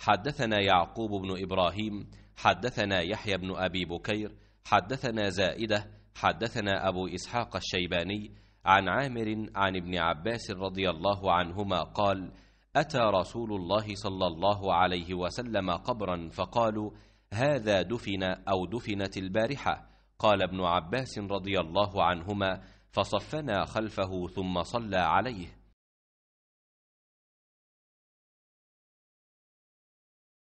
حدثنا يعقوب بن إبراهيم حدثنا يحيى بن أبي بكير حدثنا زائدة حدثنا أبو إسحاق الشيباني عن عامر عن ابن عباس رضي الله عنهما قال أتى رسول الله صلى الله عليه وسلم قبرا فقالوا هذا دفن أو دفنت البارحة قال ابن عباس رضي الله عنهما فصفنا خلفه ثم صلى عليه